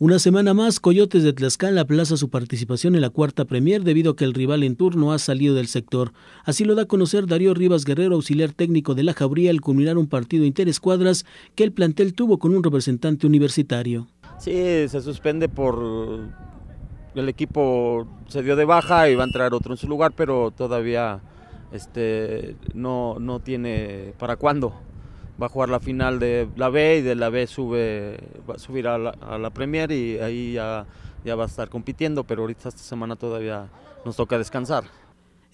Una semana más, Coyotes de Tlaxcala aplaza su participación en la cuarta Premier debido a que el rival en turno ha salido del sector. Así lo da a conocer Darío Rivas Guerrero, auxiliar técnico de la Jabría, al culminar un partido interescuadras que el plantel tuvo con un representante universitario. Sí, se suspende por... El equipo se dio de baja y va a entrar otro en su lugar, pero todavía este, no tiene para cuándo va a jugar la final de la B y de la B sube, va a subir a la, Premier y ahí ya, va a estar compitiendo, pero ahorita esta semana todavía nos toca descansar.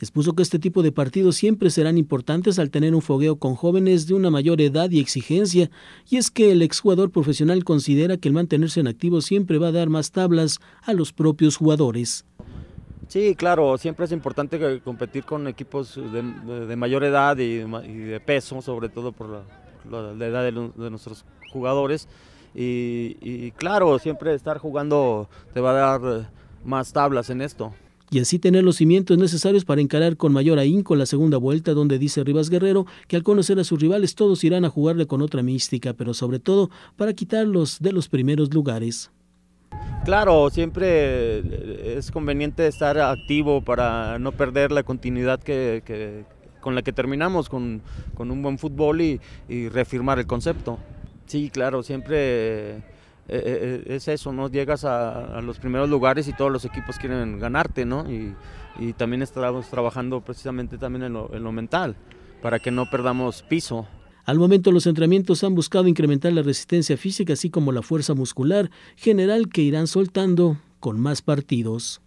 Expuso que este tipo de partidos siempre serán importantes al tener un fogueo con jóvenes de una mayor edad y exigencia, y es que el exjugador profesional considera que el mantenerse en activo siempre va a dar más tablas a los propios jugadores. Sí, claro, siempre es importante competir con equipos de, mayor edad y de peso, sobre todo por la, la, edad de, nuestros jugadores. Y, claro, siempre estar jugando te va a dar eh, más tablas en esto y así tener los cimientos necesarios para encarar con mayor ahínco la segunda vuelta, donde dice Rivas Guerrero que al conocer a sus rivales todos irán a jugarle con otra mística, pero sobre todo para quitarlos de los primeros lugares. Claro, siempre eh, es conveniente estar activo para no perder la continuidad que, con la que terminamos, con, con un buen fútbol y, reafirmar el concepto. Sí, claro, siempre eh, eh, eh, es eso, ¿no? Llegas a, los primeros lugares y todos los equipos quieren ganarte, ¿no? Y, también estamos trabajando precisamente también en lo, en lo mental, para que no perdamos piso. Al momento los entrenamientos han buscado incrementar la resistencia física así como la fuerza muscular general que irán soltando con más partidos.